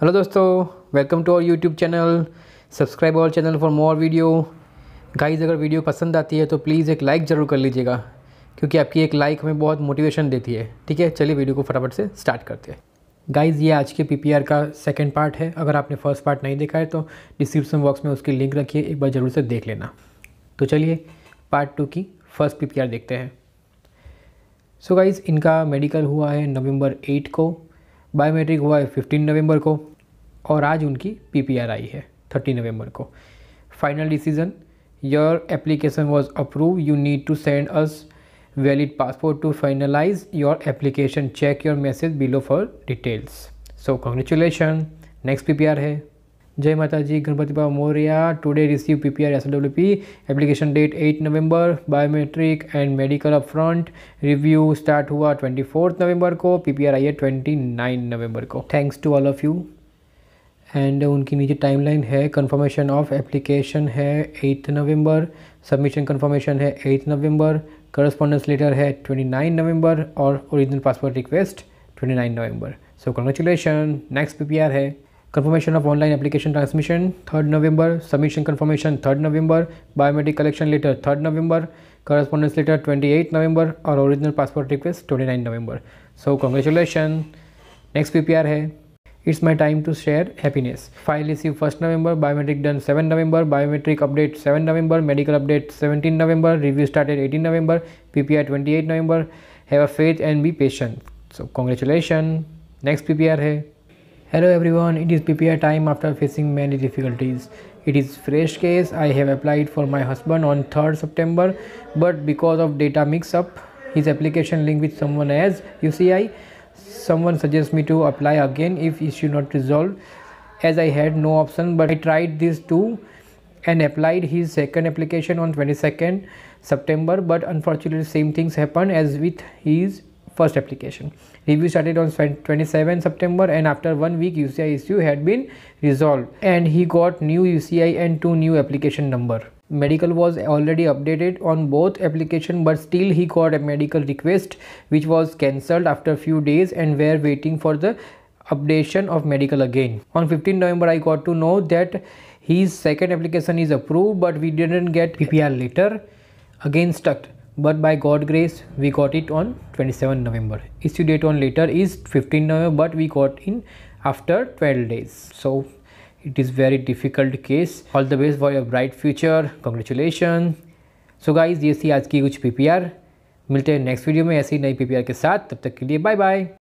Hello दोस्तों welcome to our YouTube channel subscribe our channel for more video guys अगर video पसंद आती है तो प्लीज़ एक लाइक ज़रूर कर लीजिएगा क्योंकि आपकी एक लाइक हमें बहुत मोटिवेशन देती है ठीक है चलिए वीडियो को फटाफट से स्टार्ट करते हैं गाइज़ ये आज के पीपीआर का सेकेंड पार्ट है अगर आपने फर्स्ट पार्ट नहीं देखा है तो डिस्क्रिप्सन बॉक्स में उसकी लिंक रखिए एक बार ज़रूर से देख लेना तो चलिए पार्ट टू की फ़र्स्ट पी देखते हैं सो so गाइज़ इनका मेडिकल हुआ है नवंबर एट को बायोमेट्रिक हुआ है फिफ्टीन नवंबर को और आज उनकी पी आई है थर्टी नवंबर को final decision your application was approve you need to send us valid passport to finalise your application check your message below for details so congratulation next P है जय माता जी गणपति बाबा Maurya today receive P P R S W P application date eight November biometric and medical up front review start हुआ twenty fourth November को P P are आई है twenty nine November को thanks to all of you and उनकी नीचे timeline है confirmation of application है eighth November submission confirmation है eighth November correspondence letter है ट्वेंटी नाइन नवंबर और original passport request twenty nine November so congratulation next P P R है confirmation of online application transmission 3rd november submission confirmation 3rd november biometric collection later 3rd november correspondence letter 28 november or original passport request 29 november so congratulations next ppr है it's my time to share happiness file issue 1st november biometric done 7 november biometric update 7 november medical update 17 november review started 18 november ppr 28 november have a faith and be patient so congratulations next ppr है Hello everyone, it is PPI time after facing many difficulties. It is fresh case, I have applied for my husband on 3rd September but because of data mix up, his application linked with someone as UCI, someone suggests me to apply again if issue not resolved as I had no option but I tried this too and applied his second application on 22nd September but unfortunately same things happen as with his first application. Review started on 27 September and after one week UCI issue had been resolved and he got new UCI and two new application number. Medical was already updated on both application but still he got a medical request which was cancelled after few days and were waiting for the updation of medical again. On 15 November I got to know that his second application is approved but we didn't get PPR letter again stuck but by God grace we got it on 27 November. Issue date on later is 15 November but we got in after 12 days. So it is very difficult case. All the best for your bright future. Congratulations. So guys, ये थी आज की PPR. PPR मिलते हैं next video में ऐसी नई PPR के साथ तब तक के लिए bye bye